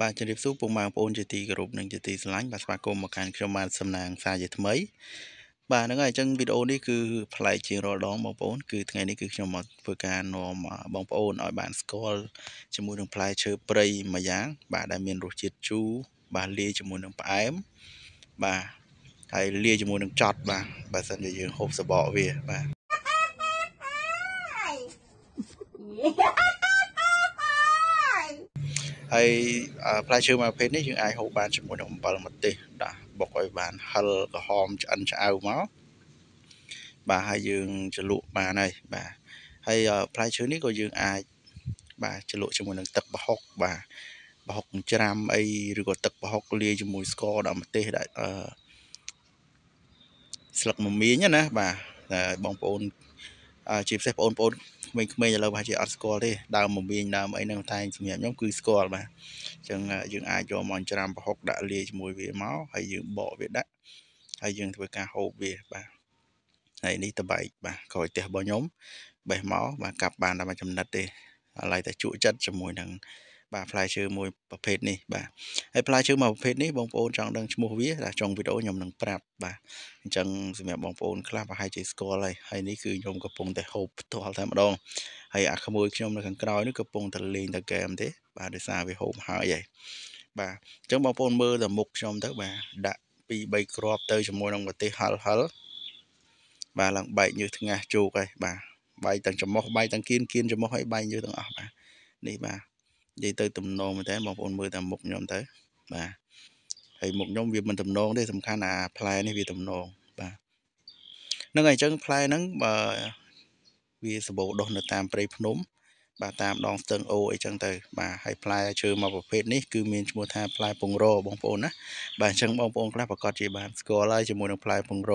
បាទជម្រាបសួរពុកម៉ែបងប្អូនជាទីគោរពនិងជាទីស្រឡាញ់បាទស្វាគមន៍មកកាន់ខ្ញុំបាទសំណាងសាជាថ្មីបាទហ្នឹងហើយអញ្ចឹងវីដេអូនេះគឺប្លែកជាងរាល់ដងបងប្អូន គឺថ្ងៃនេះគឺខ្ញុំមកធ្វើការនាំបងប្អូនឲ្យ បានស្គាល់ជាមួយនឹងផ្លែឈើព្រៃមួយយ៉ាង បាទដែលមានរសជាតិជូរបាទលាយជាមួយនឹងផ្អែមបាទហើយលាយជាមួយនឹងចត់បាទបើសិនជាយើងហូបសបកវាបាទហើយផ្លែឈើមួយប្រភេទនេះយើងអាចហូបបានជាមួយនឹងអំបិលម្ទេសដាក់បុកឲ្យបានហិលក្រហមឆ្អិនឆ្អៅមកបាទហើយយើងជ្រលក់បានហើយបាទហើយផ្លែឈើនេះក៏យើងអាចបាទជ្រលក់ជាមួយនឹងទឹកប្រហុកបាទប្រហុកច្រាំអីឬក៏ទឹកប្រហុកលាយជាមួយស្ករដាក់ម្ទេសដាក់អឺស្លឹកមមៀងណាបាទបងប្អូនជាពិសេសបងប្អូនក្មេងៗឥឡូវប្រហែលជាអត់ស្គាល់ទេដើមមមាញដើមអីហ្នឹងតែសម្រាប់ខ្ញុំគឺស្គាល់បាទអញ្ចឹងយើងអាចយកមកច្រាំប្រហុកដាក់លាយជាមួយវាមកហើយយើងបកវាដាក់ហើយយើងធ្វើការហូបវាបាទហើយនេះតបែកបាទក្រោយផ្ទះរបស់ខ្ញុំបេះមកបាទកាប់បានតែមួយចំណិតទេឥឡូវតែជក់ចិត្តជាមួយនឹងបាទផ្លែឈើមួយប្រភេទនេះបាទហើយផ្លែឈើមួយប្រភេទនេះបងប្អូនចង់ដឹងឈ្មោះវាដល់ចុងវីដេអូខ្ញុំនឹងប្រាប់បាទអញ្ចឹងសម្រាប់បងប្អូនខ្លះប្រហែលជាស្គាល់ហើយហើយនេះគឺខ្ញុំកំពុងតែហូបផ្ទាល់តែម្ដងហើយអាក្មួយខ្ញុំនៅខាងក្រោយនេះកំពុងតែលេងតែហ្គេមទេបាទដោយសារវាហូបហើយហើយបាទអញ្ចឹងបងប្អូនមើលតែមុខខ្ញុំទៅបាទដាក់2 3គ្រាប់ទៅជាមួយនឹងប្រទេសហលហលបាទឡើងបែកញើសថ្ងាសជោកហើយបាទបែកទាំងច្រមុះបែកទាំងគៀនគៀនច្រមុះហើយបែកញើសទាំងអស់បាទនេះបាទនិយាយទៅទំនងមែនតើបងប្អូនមើលតាមមុខខ្ញុំទៅបាទហើយមុខខ្ញុំវាមិនទំនងទេសំខាន់អាផ្លែនេះវាទំនងបាទហ្នឹងហើយអញ្ចឹងផ្លែហ្នឹងបើវាសម្បូរដុះនៅតាមព្រៃភ្នំបាទតាមដងស្ទឹងអូអីចឹងទៅបាទហើយផ្លែឈើមួយប្រភេទនេះគឺមានឈ្មោះថាផ្លែពងរបងប្អូនណាបាទអញ្ចឹងបងប្អូនខ្លះប្រកាសជាបានស្គាល់ហើយជាមួយនឹងផ្លែពងរ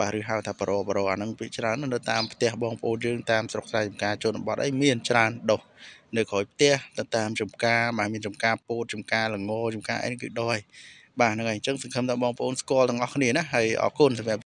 បាទឬហៅថាបររបរអាហ្នឹងវាច្រើននៅតាមផ្ទះបងប្អូនយើងតាម ស្រុកស្រែចម្ការជនបទអីមានច្រើនដុះនៅក្រោយផ្ទះទៅតាមចំការបាទមានចំការពោតចំការល្ងចំការអីគឺដុះហើយបាទហ្នឹងហើយអញ្ចឹងសង្ឃឹមថាបងប្អូនស្គាល់ទាំងអស់គ្នាណាហើយអរគុណសម្រាប់